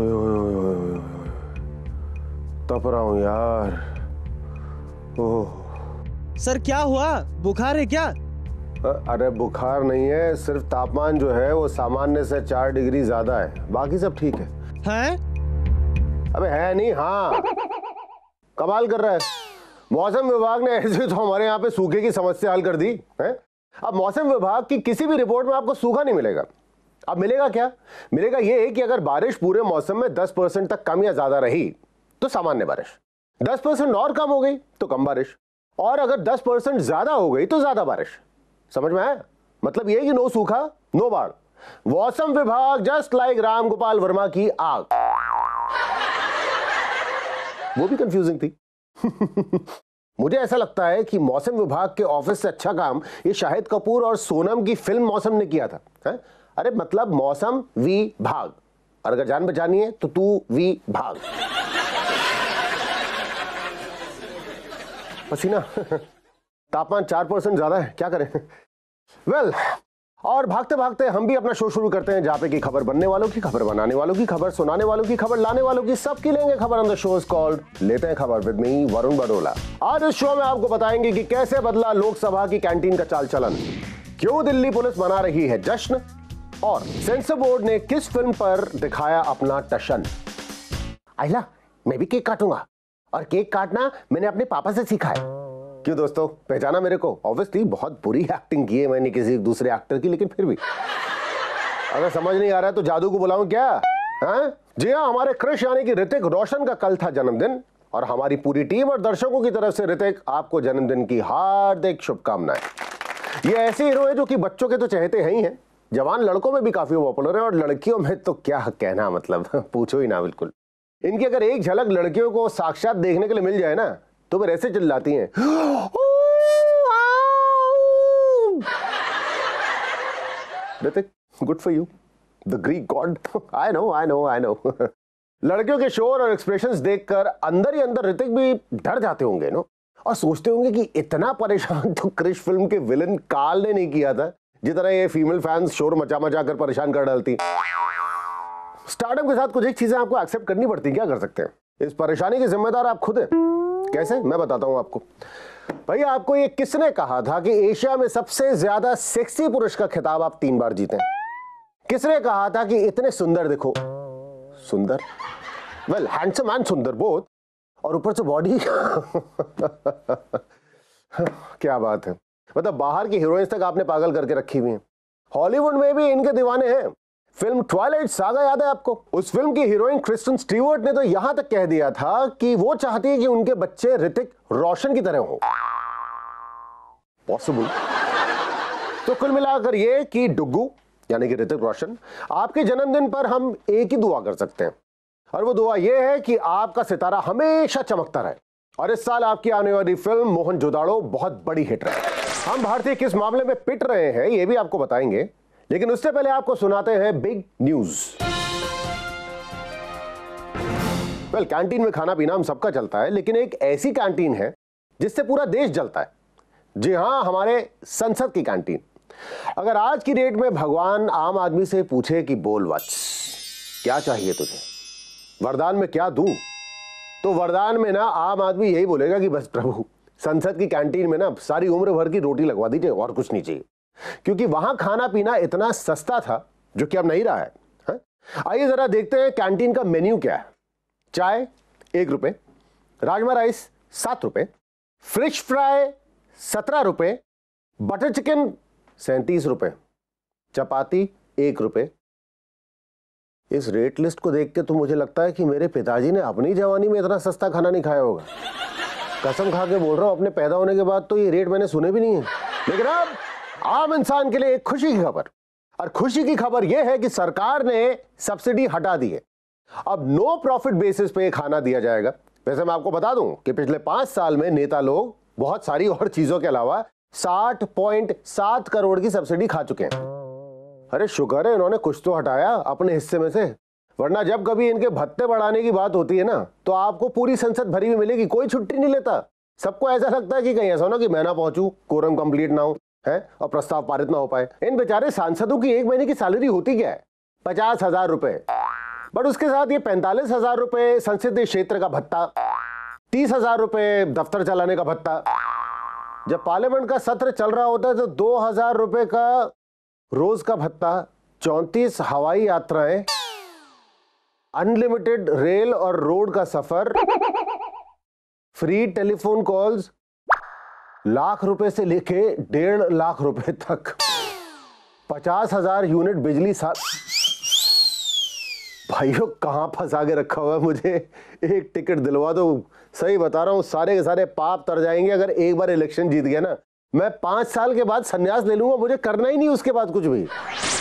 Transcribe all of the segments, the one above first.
ओए ओए ओए ओए ओए तप रहा हूँ यार ओह सर क्या हुआ बुखार है क्या अरे बुखार नहीं है सिर्फ तापमान जो है वो सामान्य से चार डिग्री ज्यादा है बाकी सब ठीक है हैं? अबे है नहीं हाँ कमाल कर रहा है मौसम विभाग ने ऐसे तो हमारे यहाँ पे सूखे की समस्या हल कर दी है अब मौसम विभाग की किसी भी रिपोर्ट में आपको सूखा नहीं मिलेगा अब मिलेगा क्या मिलेगा यह कि अगर बारिश पूरे मौसम में 10 परसेंट तक कम या ज्यादा रही तो सामान्य बारिश 10 परसेंट और कम हो गई तो कम बारिश और अगर 10 परसेंट ज्यादा हो गई तो ज्यादा बारिश समझ में आया मतलब यह कि नो सूखा नो बाढ़ मौसम विभाग जस्ट लाइक राम गोपाल वर्मा की आग वो भी कंफ्यूजिंग थी मुझे ऐसा लगता है कि मौसम विभाग के ऑफिस से अच्छा काम ये शाहिद कपूर और सोनम की फिल्म मौसम ने किया था है? अरे मतलब मौसम वी भाग और अगर जान बचानी है तो तू वी भाग पसीना तापमान चार परसेंट ज्यादा है क्या करें वेल well, और भागते भागते हम भी अपना शो शुरू करते हैं जापे पे की खबर बनने वालों की खबर बनाने वालों की खबर सुनाने वालों की खबर लाने वालों की सबकी लेंगे खबर on the show is called लेते हैं खबर विद मी वरुण बडोला आज इस शो में आपको बताएंगे कि कैसे बदला लोकसभा की कैंटीन का चाल चलन क्यों दिल्ली पुलिस मना रही है जश्न और सेंसर बोर्ड ने किस फिल्म पर दिखाया अपना टशन आहिला मैं भी केक काटूंगा और केक काटना मैंने अपने पापा से सीखा है क्यों दोस्तों पहचाना मेरे को ऑब्वियसली बहुत बुरी एक्टिंग की है मैंने किसी दूसरे एक्टर की लेकिन फिर भी अगर समझ नहीं आ रहा है तो जादू को बुलाऊं क्या हाँ जी हाँ हमारे क्रश यानी कि ऋतिक रोशन का कल था जन्मदिन और हमारी पूरी टीम और दर्शकों की तरफ से ऋतिक आपको जन्मदिन की हार्दिक शुभकामनाएं ये ऐसे हीरो है जो कि बच्चों के तो चहते हैं ही हैं जवान लड़कों में भी काफ़ी पॉपुलर है और लड़कियों में तो क्या कहना मतलब पूछो ही ना बिल्कुल इनकी अगर एक झलक लड़कियों को साक्षात देखने के लिए मिल जाए ना तो फिर ऐसे चिल्लाती जाती Hrithik good for you the Greek god I know I know I know लड़कियों के शोर और एक्सप्रेशंस देखकर अंदर ही अंदर ऋतिक भी डर जाते होंगे नो और सोचते होंगे कि इतना परेशान तो क्रिश फिल्म के विलन काल ने नहीं किया था जिस तरह ये फीमेल फैंस शोर मचा मचा कर परेशान कर डालती स्टार्टअप के साथ कुछ एक चीजें आपको एक्सेप्ट करनी पड़ती क्या कर सकते हैं इस परेशानी के जिम्मेदार आप खुद हैं कैसे मैं बताता हूं आपको भाई आपको ये किसने कहा था कि एशिया में सबसे ज्यादा सेक्सी पुरुष का खिताब आप तीन बार जीते किसने कहा था कि इतने सुंदर देखो सुंदर वेल हैंडसम एंड सुंदर बोथ और ऊपर से बॉडी क्या बात है मतलब बाहर की हीरोइंस तक आपने पागल करके रखी हुई हैं हॉलीवुड में भी इनके दीवाने हैं फिल्म ट्वाइलाइट सागा याद है आपको उस फिल्म की हीरोइन क्रिस्टन स्टीवर्ट ने तो यहां तक कह दिया था कि वो चाहती है कि उनके बच्चे ऋतिक रोशन की तरह हो पॉसिबल तो कुल मिलाकर ये कि डुगू यानी कि ऋतिक रोशन आपके जन्मदिन पर हम एक ही दुआ कर सकते हैं और वो दुआ ये है कि आपका सितारा हमेशा चमकता रहे और इस साल आपकी आने वाली फिल्म मोहन जोदाड़ो बहुत बड़ी हिट रही हम भारतीय किस मामले में पिट रहे हैं यह भी आपको बताएंगे लेकिन उससे पहले आपको सुनाते हैं बिग न्यूज वेल कैंटीन में खाना पीना हम सबका चलता है लेकिन एक ऐसी कैंटीन है जिससे पूरा देश जलता है जी हां हमारे संसद की कैंटीन अगर आज की डेट में भगवान आम आदमी से पूछे कि बोल वत्स क्या चाहिए तुझे वरदान में क्या दूं तो वरदान में ना आम आदमी यही बोलेगा कि बस प्रभु संसद की कैंटीन में ना सारी उम्र भर की रोटी लगवा दीजिए और कुछ नहीं चाहिए क्योंकि वहां खाना पीना इतना सस्ता था जो कि अब नहीं रहा है हाँ? आइए जरा देखते हैं कैंटीन का मेन्यू क्या है चाय एक रुपए राजमा राइस सात रुपए फ्रिश फ्राई सत्रह रुपए बटर चिकन सैंतीस रुपए चपाती एक रुपए इस रेट लिस्ट को देख के तो मुझे लगता है कि मेरे पिताजी ने अपनी जवानी में इतना सस्ता खाना नहीं खाया होगा कसम खा के बोल रहा हूँ अपने पैदा होने के बाद तो ये रेट मैंने सुने भी नहीं है लेकिन अब आम इंसान के लिए एक खुशी की खबर और खुशी की खबर यह है कि सरकार ने सब्सिडी हटा दी है अब नो प्रॉफिट बेसिस पे खाना दिया जाएगा वैसे मैं आपको बता दूं कि पिछले पांच साल में नेता लोग बहुत सारी और चीजों के अलावा साठ पॉइंट सात करोड़ की सब्सिडी खा चुके हैं अरे शुक्र है इन्होंने कुछ तो हटाया अपने हिस्से में से वरना जब कभी इनके भत्ते बढ़ाने की बात होती है ना तो आपको पूरी संसद भरी हुई मिलेगी कोई छुट्टी नहीं लेता सबको ऐसा लगता है कि कहीं ऐसा ना कि मैं ना पहुंचू कोरम कंप्लीट ना हो है और प्रस्ताव पारित ना हो पाए इन बेचारे सांसदों की एक महीने की सैलरी होती क्या है पचास हजार रुपए बट उसके साथ ये पैंतालीस हजार रुपए संसदीय क्षेत्र का भत्ता तीस हजार रुपए दफ्तर चलाने का भत्ता जब पार्लियामेंट का सत्र चल रहा होता है तो दो हजार रुपए का रोज का भत्ता चौंतीस हवाई यात्राएं अनलिमिटेड रेल और रोड का सफर फ्री टेलीफोन कॉल्स लाख रुपए से लेके डेढ़ लाख रुपए तक पचास हजार यूनिट बिजली सा भाइयों कहाँ फंसा के रखा हुआ है मुझे एक टिकट दिलवा दो सही बता रहा हूँ सारे के सारे पाप तर जाएंगे अगर एक बार इलेक्शन जीत गया ना मैं पांच साल के बाद सन्यास ले लूंगा मुझे करना ही नहीं उसके बाद कुछ भी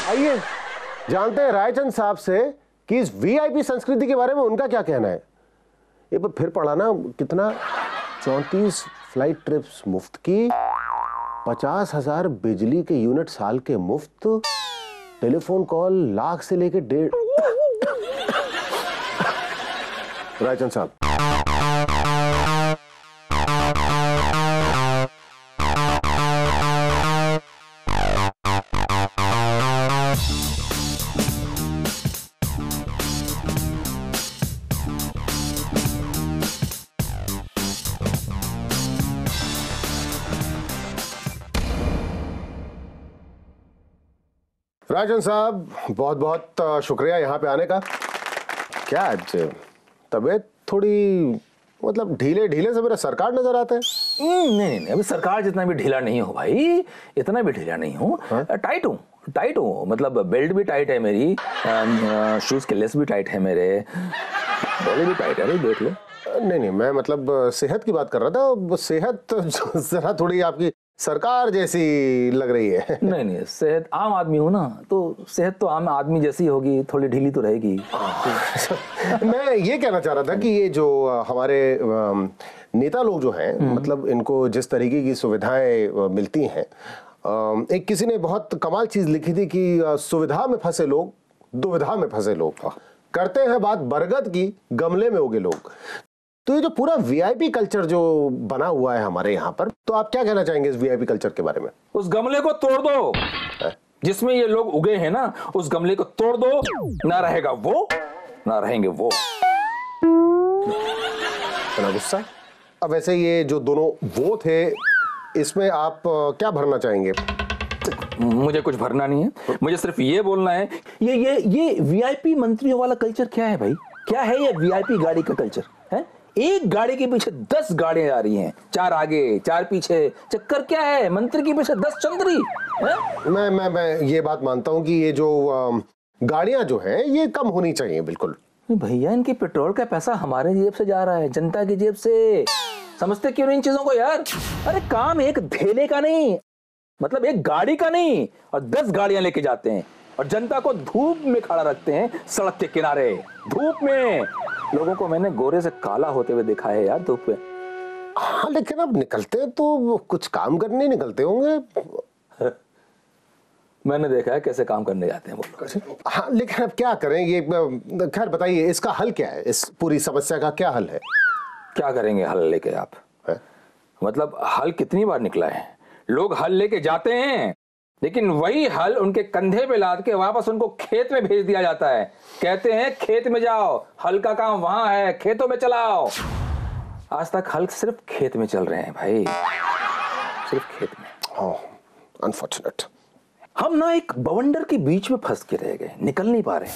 आइए जानते हैं रायचंद साहब से कि इस वीआईपी संस्कृति के बारे में उनका क्या कहना है ये पर फिर पढ़ा ना कितना चौंतीस फ्लाइट ट्रिप्स मुफ्त की पचास हजार बिजली के यूनिट साल के मुफ्त टेलीफोन कॉल लाख से लेके डेढ़ रायचंद साहब राजन साहब बहुत बहुत शुक्रिया यहाँ पे आने का क्या आज तबीयत थोड़ी मतलब ढीले ढीले से मेरा सरकार नजर आते हैं हम्म, नहीं नहीं अभी सरकार जितना भी ढीला नहीं हो भाई इतना भी ढीला नहीं हूँ टाइट हाँ? हूँ टाइट हूँ मतलब बेल्ट भी टाइट है मेरी शूज के लेस भी टाइट है मेरे बॉडी भी टाइट है देख लो नहीं नहीं मैं मतलब सेहत की बात कर रहा था सेहत जरा थोड़ी आपकी सरकार जैसी लग रही है नहीं नहीं सेहत आम आदमी हो ना तो सेहत तो आम आदमी जैसी होगी थोड़ी ढीली तो रहेगी मैं ये कहना चाह रहा था कि ये जो हमारे नेता लोग जो हैं हम्म। मतलब इनको जिस तरीके की सुविधाएं मिलती हैं एक किसी ने बहुत कमाल चीज लिखी थी कि सुविधा में फंसे लोग दुविधा में फंसे लोग हाँ। करते हैं बात बरगद की गमले में उगे लोग तो ये जो पूरा वीआईपी कल्चर जो बना हुआ है हमारे यहाँ पर तो आप क्या कहना चाहेंगे इस वीआईपी कल्चर के बारे में उस गमले को तोड़ दो हाँ। जिसमें ये लोग उगे हैं ना उस गमले को तोड़ दो ना रहेगा वो ना रहेंगे वो इतना गुस्सा अब वैसे ये जो दोनों वो थे इसमें आप क्या भरना चाहेंगे मुझे कुछ भरना नहीं है मुझे सिर्फ ये बोलना है ये ये ये वीआईपी मंत्रियों वाला कल्चर क्या है भाई क्या है ये वीआईपी गाड़ी का कल्चर एक गाड़ी के पीछे दस गाड़ियां आ रही हैं चार आगे चार पीछे चक्कर क्या है मंत्री के पीछे दस चंद्री मैं मैं मैं ये बात मानता हूँ कि ये जो गाड़ियां जो हैं ये कम होनी चाहिए बिल्कुल भैया इनकी पेट्रोल का पैसा हमारे जेब से जा रहा है जनता की जेब से समझते क्यों इन चीजों को यार अरे काम एक धेले का नहीं मतलब एक गाड़ी का नहीं और दस गाड़ियां लेके जाते हैं और जनता को धूप में खड़ा रखते हैं सड़क के किनारे धूप में लोगों को मैंने गोरे से काला होते हुए देखा है यार धूप में हाँ लेकिन अब निकलते तो कुछ काम करने निकलते होंगे मैंने देखा है कैसे काम करने जाते हैं वो लोग हाँ लेकिन अब क्या करें ये खैर बताइए इसका हल क्या है इस पूरी समस्या का क्या हल है क्या करेंगे हल लेके आप है? मतलब हल कितनी बार निकला है लोग हल लेके जाते हैं लेकिन वही हल उनके कंधे पे लाद के वापस उनको खेत में भेज दिया जाता है कहते हैं खेत में जाओ हल का काम वहां है खेतों में चलाओ आज तक हल सिर्फ खेत में चल रहे हैं भाई सिर्फ खेत में अनफॉर्चुनेट oh, हम ना एक बवंडर के बीच में फंस के रह गए निकल नहीं पा रहे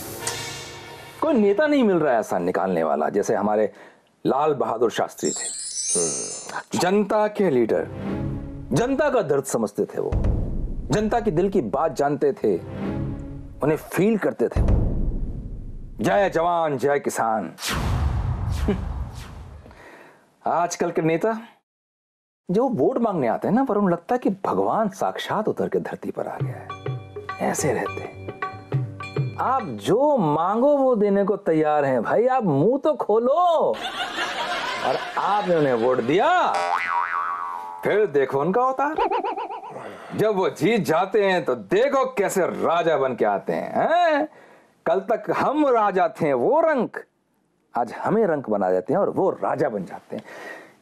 कोई नेता नहीं मिल रहा है ऐसा निकालने वाला जैसे हमारे लाल बहादुर शास्त्री थे hmm, अच्छा। जनता के लीडर जनता का दर्द समझते थे वो जनता की दिल की बात जानते थे उन्हें फील करते थे जय जवान जय किसान आजकल के नेता जो वोट मांगने आते हैं ना पर उन्हें लगता है कि भगवान साक्षात उतर के धरती पर आ गया है ऐसे रहते हैं आप जो मांगो वो देने को तैयार हैं भाई आप मुंह तो खोलो और आपने उन्हें वोट दिया फिर देखो उनका है जब वो जीत जाते हैं तो देखो कैसे राजा बन के आते हैं है? कल तक हम राजा थे वो रंक आज हमें रंक बना देते हैं और वो राजा बन जाते हैं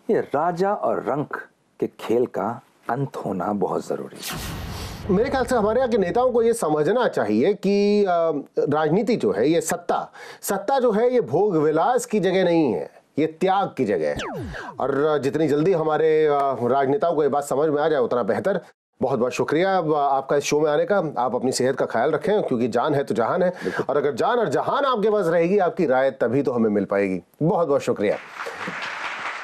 ये राजा और रंक के खेल का अंत होना बहुत ज़रूरी है मेरे ख्याल से हमारे यहाँ के नेताओं को ये समझना चाहिए कि राजनीति जो है ये सत्ता सत्ता जो है ये भोग विलास की जगह नहीं है ये त्याग की जगह है और जितनी जल्दी हमारे राजनेताओं को ये बात समझ में आ जाए उतना बेहतर बहुत बहुत शुक्रिया आपका इस शो में आने का आप अपनी सेहत का ख्याल रखें क्योंकि जान है तो जहान है और अगर जान और जहान आपके पास रहेगी आपकी राय तभी तो हमें मिल पाएगी बहुत बहुत शुक्रिया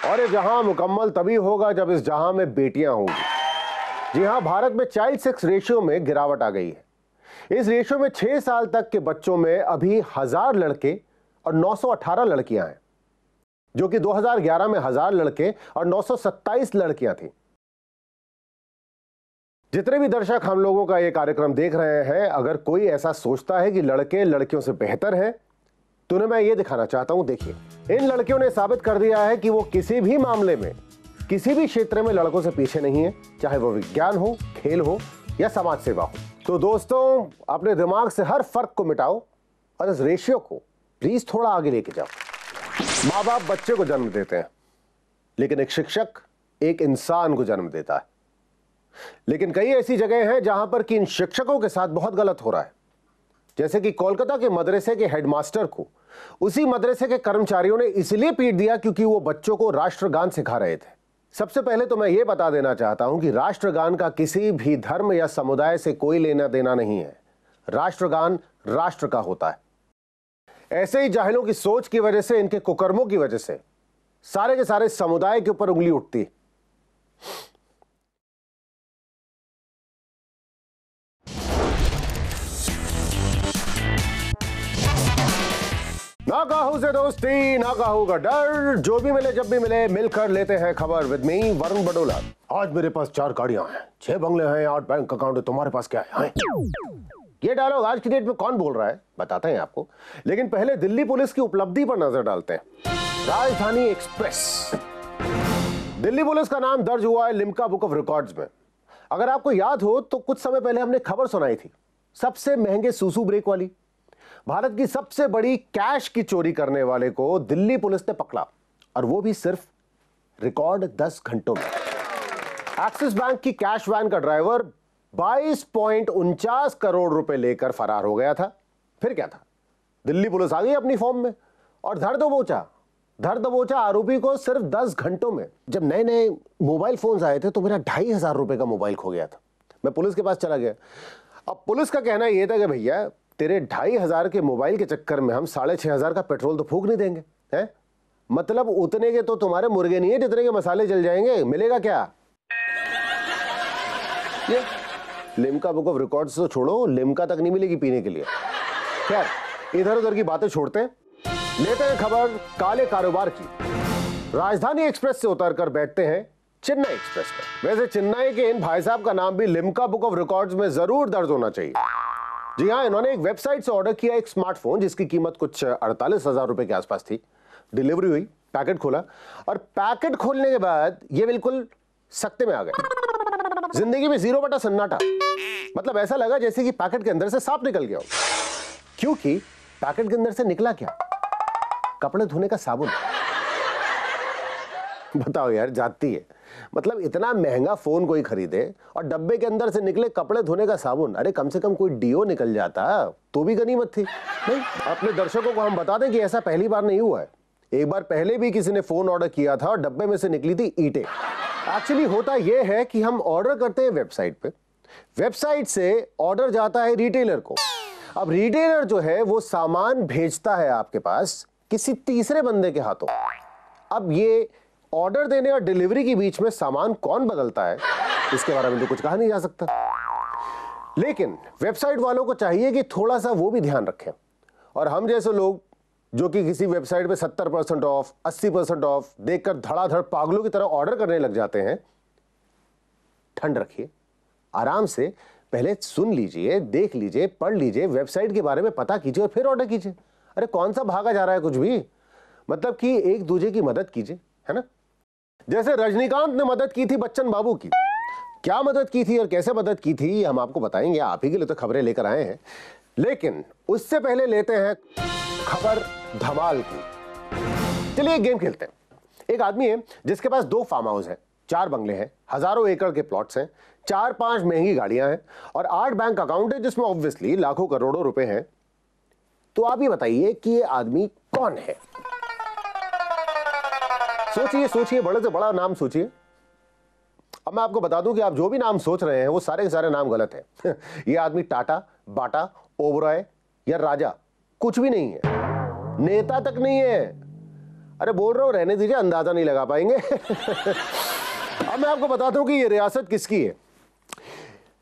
और ये जहां मुकम्मल तभी होगा जब इस जहां में बेटियां होंगी जी हाँ भारत में चाइल्ड सेक्स रेशियो में गिरावट आ गई है इस रेशियो में छह साल तक के बच्चों में अभी हज़ार लड़के और 918 लड़कियां हैं जो कि 2011 में हज़ार लड़के और 927 लड़कियां थीं जितने भी दर्शक हम लोगों का ये कार्यक्रम देख रहे हैं अगर कोई ऐसा सोचता है कि लड़के लड़कियों से बेहतर हैं तो उन्हें मैं ये दिखाना चाहता हूं देखिए इन लड़कियों ने साबित कर दिया है कि वो किसी भी मामले में किसी भी क्षेत्र में लड़कों से पीछे नहीं है चाहे वो विज्ञान हो खेल हो या समाज सेवा हो तो दोस्तों अपने दिमाग से हर फर्क को मिटाओ और इस रेशियो को प्लीज थोड़ा आगे लेके जाओ माँ बाप बच्चे को जन्म देते हैं लेकिन एक शिक्षक एक इंसान को जन्म देता है लेकिन कई ऐसी जगह हैं जहां पर कि इन शिक्षकों के साथ बहुत गलत हो रहा है जैसे कि कोलकाता के मदरसे के हेडमास्टर को उसी मदरसे के कर्मचारियों ने इसलिए पीट दिया क्योंकि वो बच्चों को राष्ट्रगान सिखा रहे थे सबसे पहले तो मैं ये बता देना चाहता हूं कि राष्ट्रगान का किसी भी धर्म या समुदाय से कोई लेना देना नहीं है राष्ट्रगान राष्ट्र का होता है ऐसे ही जाहिलों की सोच की वजह से इनके कुकर्मों की वजह से सारे के सारे समुदाय के ऊपर उंगली उठती ना से दोस्ती ना का डर जो भी मिले जब भी मिले मिलकर लेते हैं खबर विद मी वरुण बडोला आज मेरे पास चार गाड़ियां हैं छह बंगले हैं आठ बैंक अकाउंट है तुम्हारे पास क्या है, हाँ। ये डायलॉग आज की डेट में कौन बोल रहा है बताते हैं आपको लेकिन पहले दिल्ली पुलिस की उपलब्धि पर नजर डालते हैं राजधानी एक्सप्रेस दिल्ली पुलिस का नाम दर्ज हुआ है लिमका बुक ऑफ रिकॉर्ड्स में अगर आपको याद हो तो कुछ समय पहले हमने खबर सुनाई थी सबसे महंगे सूसू ब्रेक वाली भारत की सबसे बड़ी कैश की चोरी करने वाले को दिल्ली पुलिस ने पकड़ा और वो भी सिर्फ रिकॉर्ड 10 घंटों में एक्सिस बैंक की कैश वैन का ड्राइवर बाईस पॉइंट उनचास करोड़ रुपए लेकर फरार हो गया था फिर क्या था दिल्ली पुलिस आ गई अपनी फॉर्म में और धर दबोचा धर दबोचा आरोपी को सिर्फ दस घंटों में जब नए नए मोबाइल फोन आए थे तो मेरा ढाई हजार रुपए का मोबाइल खो गया था मैं पुलिस के पास चला गया अब पुलिस का कहना यह था कि भैया तेरे ढाई हजार के मोबाइल के चक्कर में हम साढ़े छह हजार का पेट्रोल तो फूक नहीं देंगे है? मतलब उतने के तो तुम्हारे मुर्गे नहीं है जितने के मसाले जल जाएंगे मिलेगा क्या ये लिमका बुक ऑफ रिकॉर्ड तो छोड़ो लिमका तक नहीं मिलेगी पीने के लिए खैर इधर उधर की बातें छोड़ते हैं लेते हैं खबर काले कारोबार की राजधानी एक्सप्रेस से उतरकर बैठते हैं चेन्नई एक्सप्रेस पर वैसे चेन्नई के इन भाई साहब का नाम भी लिमका बुक ऑफ रिकॉर्ड्स में जरूर दर्ज होना चाहिए जी हाँ इन्होंने एक वेबसाइट से ऑर्डर किया एक स्मार्टफोन जिसकी कीमत कुछ अड़तालीस हज़ार रुपए के आसपास थी डिलीवरी हुई पैकेट खोला और पैकेट खोलने के बाद ये बिल्कुल सख्ते में आ गए जिंदगी में जीरो बटा सन्नाटा मतलब ऐसा लगा जैसे कि पैकेट के अंदर से सांप निकल गया हो क्योंकि पैकेट के अंदर से निकला क्या कपड़े धोने का साबुन बताओ यार जाती है मतलब इतना महंगा फ़ोन कोई खरीदे और डब्बे के अंदर से निकले कपड़े धोने का साबुन अरे कम से कम कोई डीओ निकल जाता तो भी गनीमत थी नहीं अपने दर्शकों को हम बता दें कि ऐसा पहली बार नहीं हुआ है एक बार पहले भी किसी ने फ़ोन ऑर्डर किया था और डब्बे में से निकली थी ईटे एक्चुअली होता यह है कि हम ऑर्डर करते हैं वेबसाइट पे वेबसाइट से ऑर्डर जाता है रिटेलर को अब रिटेलर जो है वो सामान भेजता है आपके पास किसी तीसरे बंदे के हाथों अब ये ऑर्डर देने और डिलीवरी के बीच में सामान कौन बदलता है इसके बारे में तो कुछ कहा नहीं जा सकता लेकिन वेबसाइट वालों को चाहिए कि थोड़ा सा वो भी ध्यान रखें और हम जैसे लोग जो कि किसी वेबसाइट पे 70 परसेंट ऑफ 80 परसेंट ऑफ देखकर धड़ाधड़ पागलों की तरह ऑर्डर करने लग जाते हैं ठंड रखिए आराम से पहले सुन लीजिए देख लीजिए पढ़ लीजिए वेबसाइट के बारे में पता कीजिए और फिर ऑर्डर कीजिए अरे कौन सा भागा जा रहा है कुछ भी मतलब कि एक दूजे की मदद कीजिए है ना जैसे रजनीकांत ने मदद की थी बच्चन बाबू की क्या मदद की थी और कैसे मदद की थी हम आपको बताएंगे आप ही के लिए तो खबरें लेकर आए हैं लेकिन उससे पहले लेते हैं खबर धमाल की चलिए गेम खेलते हैं एक आदमी है जिसके पास दो फार्म हाउस है चार बंगले हैं हजारों एकड़ के प्लॉट्स हैं चार पांच महंगी गाड़ियां हैं और आठ बैंक अकाउंट है जिसमें ऑब्वियसली लाखों करोड़ों रुपए हैं तो आप ये बताइए कि ये आदमी कौन है सोचिए सोचिए बड़े से बड़ा नाम सोचिए अब मैं आपको बता दूं कि आप जो भी नाम सोच रहे हैं वो सारे के सारे नाम गलत हैं ये आदमी टाटा बाटा ओबराय या राजा कुछ भी नहीं है नेता तक नहीं है अरे बोल रहा हूं रहने दीजिए अंदाजा नहीं लगा पाएंगे अब मैं आपको बता दू कि ये रियासत किसकी है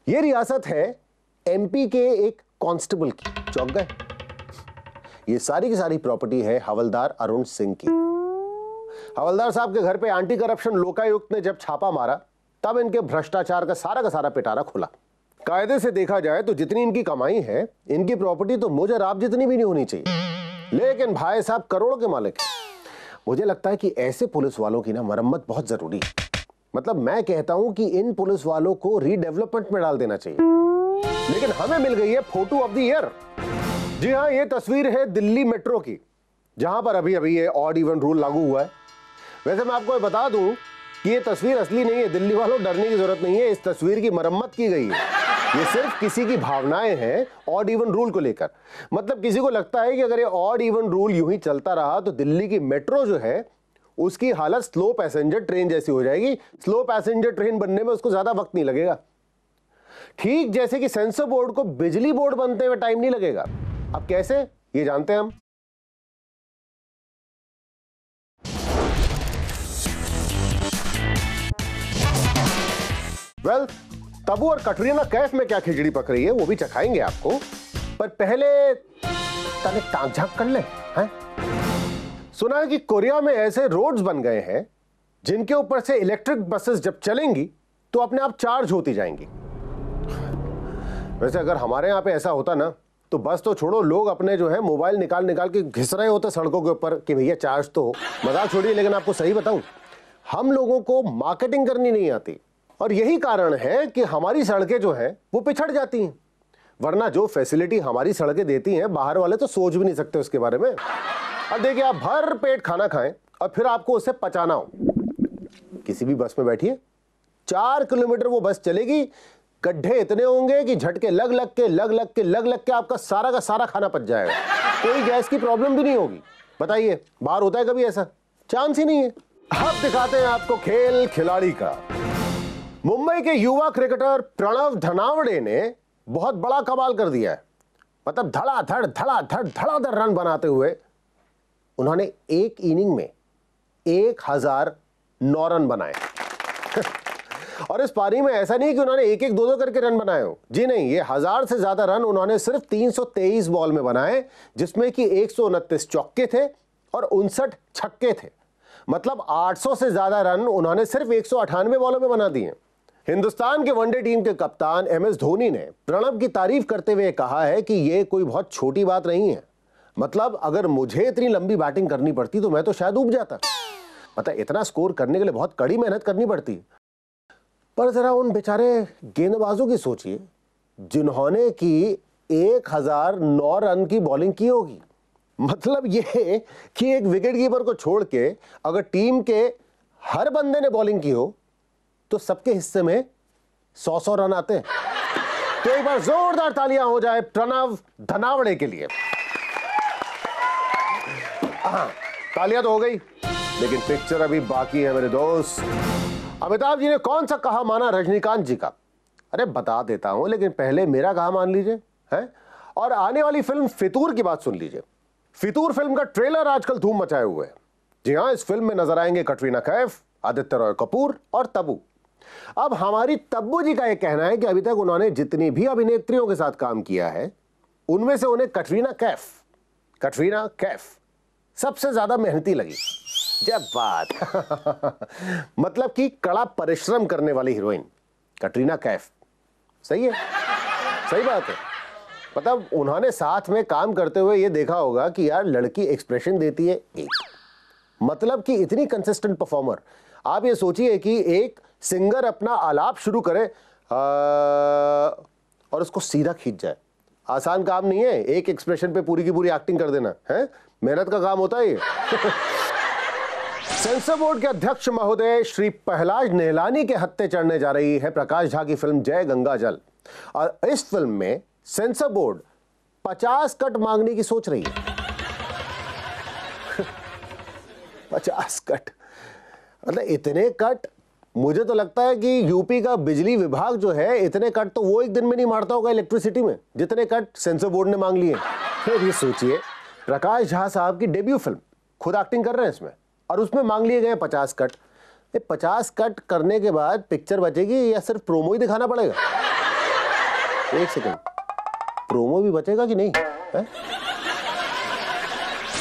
ये रियासत है एमपी के एक कांस्टेबल की चौक गए ये सारी की सारी प्रॉपर्टी है हवलदार अरुण सिंह की हवलदार साहब के घर पे एंटी करप्शन लोकायुक्त ने जब छापा मारा तब इनके भ्रष्टाचार का सारा का सारा पिटारा खुला कायदे से देखा जाए तो जितनी इनकी कमाई है इनकी प्रॉपर्टी तो मुझे आप जितनी भी नहीं होनी चाहिए लेकिन भाई साहब करोड़ों के मालिक मुझे लगता है कि ऐसे पुलिस वालों की ना मरम्मत बहुत जरूरी है मतलब मैं कहता हूं कि इन पुलिस वालों को रीडेवलपमेंट में डाल देना चाहिए लेकिन हमें मिल गई है फोटो ऑफ द ईयर जी हाँ ये तस्वीर है दिल्ली मेट्रो की जहां पर अभी अभी ये ऑड इवन रूल लागू हुआ है वैसे मैं आपको बता दूं कि ये तस्वीर असली नहीं है दिल्ली वालों डरने की जरूरत नहीं है इस तस्वीर की मरम्मत की गई है ये सिर्फ किसी की भावनाएं हैं ऑड इवन रूल को लेकर मतलब किसी को लगता है कि अगर ये ऑड इवन रूल यूं ही चलता रहा तो दिल्ली की मेट्रो जो है उसकी हालत स्लो पैसेंजर ट्रेन जैसी हो जाएगी स्लो पैसेंजर ट्रेन बनने में उसको ज्यादा वक्त नहीं लगेगा ठीक जैसे कि सेंसर बोर्ड को बिजली बोर्ड बनते में टाइम नहीं लगेगा अब कैसे ये जानते हैं हम वेल तबू और कटरीना कैफ में क्या खिचड़ी पक रही है वो भी चखाएंगे आपको पर पहले तने टांग झांक कर ले हैं सुना है कि कोरिया में ऐसे रोड्स बन गए हैं जिनके ऊपर से इलेक्ट्रिक बसेस जब चलेंगी तो अपने आप चार्ज होती जाएंगी वैसे अगर हमारे यहाँ पे ऐसा होता ना तो बस तो छोड़ो लोग अपने जो है मोबाइल निकाल निकाल के घिस रहे होते सड़कों के ऊपर कि भैया चार्ज तो मजाक छोड़िए लेकिन आपको सही बताऊं हम लोगों को मार्केटिंग करनी नहीं आती और यही कारण है कि हमारी सड़कें जो हैं वो पिछड़ जाती हैं वरना जो फैसिलिटी हमारी सड़कें देती हैं बाहर वाले तो सोच भी नहीं सकते उसके बारे में अब देखिए आप भर पेट खाना खाएं और फिर आपको उसे पचाना हो किसी भी बस में बैठिए चार किलोमीटर वो बस चलेगी गड्ढे इतने होंगे कि झटके लग लग के लग लग के लग लग के आपका सारा का सारा खाना पच जाएगा कोई गैस की प्रॉब्लम भी नहीं होगी बताइए बाहर होता है कभी ऐसा चांस ही नहीं है अब दिखाते हैं आपको खेल खिलाड़ी का मुंबई के युवा क्रिकेटर प्रणव धनावड़े ने बहुत बड़ा कमाल कर दिया है मतलब धड़ाधड़ धड़ाधड़ धड़ाधड़ रन बनाते हुए उन्होंने एक इनिंग में एक हजार नौ रन बनाए और इस पारी में ऐसा नहीं कि उन्होंने एक एक दो दो करके रन बनाए हो जी नहीं ये हजार से ज्यादा रन उन्होंने सिर्फ 323 बॉल में बनाए जिसमें कि एक चौके थे और उनसठ छक्के थे मतलब 800 से ज्यादा रन उन्होंने सिर्फ एक बॉलों में बना दिए हिंदुस्तान के वनडे टीम के कप्तान एम एस धोनी ने प्रणब की तारीफ करते हुए कहा है कि यह कोई बहुत छोटी बात नहीं है मतलब अगर मुझे इतनी लंबी बैटिंग करनी पड़ती तो मैं तो शायद उब जाता मतलब इतना स्कोर करने के लिए बहुत कड़ी मेहनत करनी पड़ती पर जरा उन बेचारे गेंदबाजों की सोचिए जिन्होंने की एक हजार नौ रन की बॉलिंग की होगी मतलब यह कि एक विकेट कीपर को छोड़ के अगर टीम के हर बंदे ने बॉलिंग की हो तो सबके हिस्से में सौ सौ रन आते हैं तो एक बार जोरदार तालियां हो जाए प्रणव धनावड़े के लिए हाँ तालियां तो हो गई लेकिन पिक्चर अभी बाकी है मेरे दोस्त अमिताभ जी ने कौन सा कहा माना रजनीकांत जी का अरे बता देता हूं लेकिन पहले मेरा कहा मान लीजिए है और आने वाली फिल्म फितूर की बात सुन लीजिए फितूर फिल्म का ट्रेलर आजकल धूम मचाए हुए है जी हाँ इस फिल्म में नजर आएंगे कटरीना कैफ आदित्य रॉय कपूर और तबू अब हमारी तब्बू जी का यह कहना है कि अभी तक उन्होंने जितनी भी अभिनेत्रियों के साथ काम किया है उनमें से उन्हें कटरीना कैफ कटरीना कैफ सबसे ज्यादा मेहनती लगी जब बात मतलब कि कड़ा परिश्रम करने वाली हीरोइन कटरीना कैफ सही है सही बात है मतलब उन्होंने साथ में काम करते हुए यह देखा होगा कि यार लड़की एक्सप्रेशन देती है एक मतलब कि इतनी कंसिस्टेंट परफॉर्मर आप ये सोचिए कि एक सिंगर अपना आलाप शुरू करे आ, और उसको सीधा खींच जाए आसान काम नहीं है एक एक्सप्रेशन पे पूरी की पूरी एक्टिंग कर देना है मेहनत का काम होता है सेंसर बोर्ड के अध्यक्ष महोदय श्री पहलाज नेहलानी के हत्ते चढ़ने जा रही है प्रकाश झा की फिल्म जय गंगा जल और इस फिल्म में सेंसर बोर्ड पचास कट मांगने की सोच रही है पचास कट मतलब इतने कट मुझे तो लगता है कि यूपी का बिजली विभाग जो है इतने कट तो वो एक दिन में नहीं मारता होगा इलेक्ट्रिसिटी में जितने कट सेंसर बोर्ड ने मांग लिए फिर ये सोचिए प्रकाश झा साहब की डेब्यू फिल्म खुद एक्टिंग कर रहे हैं इसमें और उसमें मांग लिए गए पचास कट ये पचास कट करने के बाद पिक्चर बचेगी या सिर्फ प्रोमो ही दिखाना पड़ेगा एक सेकेंड प्रोमो भी बचेगा कि नहीं है?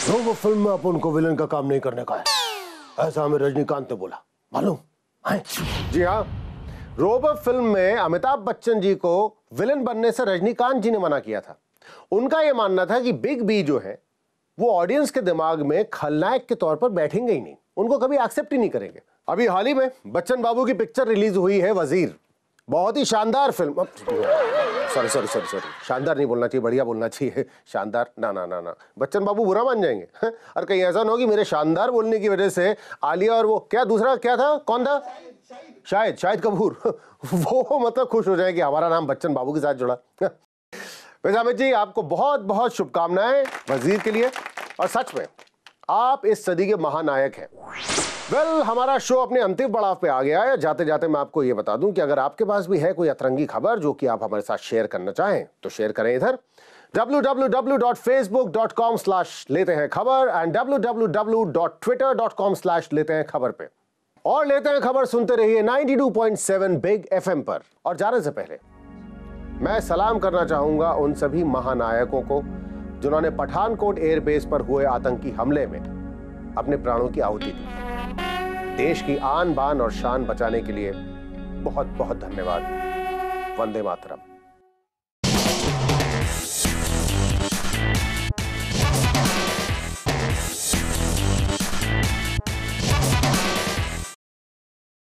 तो वो फिल्म में अपन को विलन का काम नहीं करने का है ऐसा हमें रजनीकांत ने बोला मालूम हाँ। जी हाँ रोबो फिल्म में अमिताभ बच्चन जी को विलन बनने से रजनीकांत जी ने मना किया था उनका यह मानना था कि बिग बी जो है वो ऑडियंस के दिमाग में खलनायक के तौर पर बैठेंगे ही नहीं उनको कभी एक्सेप्ट ही नहीं करेंगे अभी हाल ही में बच्चन बाबू की पिक्चर रिलीज हुई है वजीर बहुत ही शानदार film sorry sorry sorry sorry शानदार नहीं बोलना चाहिए बढ़िया बोलना चाहिए शानदार ना ना ना ना बच्चन बाबू बुरा मान जाएंगे हाँ? और कहीं ऐसा ना हो कि मेरे शानदार बोलने की वजह से आलिया और वो क्या दूसरा क्या था कौन था शायद शायद कपूर वो मतलब खुश हो जाए कि हमारा नाम बच्चन बाबू के साथ जुड़ा हाँ। वैसे अमित जी आपको बहुत बहुत शुभकामनाएं वजीर के लिए और सच में आप इस सदी के महानायक हैं वेल well, हमारा शो अपने अंतिम पड़ाव पे आ गया है जाते जाते मैं आपको ये बता दूं कि अगर आपके पास भी है कोई अतरंगी खबर जो कि आप हमारे साथ शेयर करना चाहें तो शेयर करें इधर www.facebook.com स्लैश लेते हैं खबर एंड www.twitter.com स्लैश लेते हैं खबर पे और लेते हैं खबर सुनते रहिए 92.7 बिग एफएम पर और जाने से पहले मैं सलाम करना चाहूंगा उन सभी महानायकों को जिन्होंने पठानकोट एयरबेस पर हुए आतंकी हमले में अपने प्राणों की आहुति दी देश की आन बान और शान बचाने के लिए बहुत बहुत धन्यवाद वंदे मातरम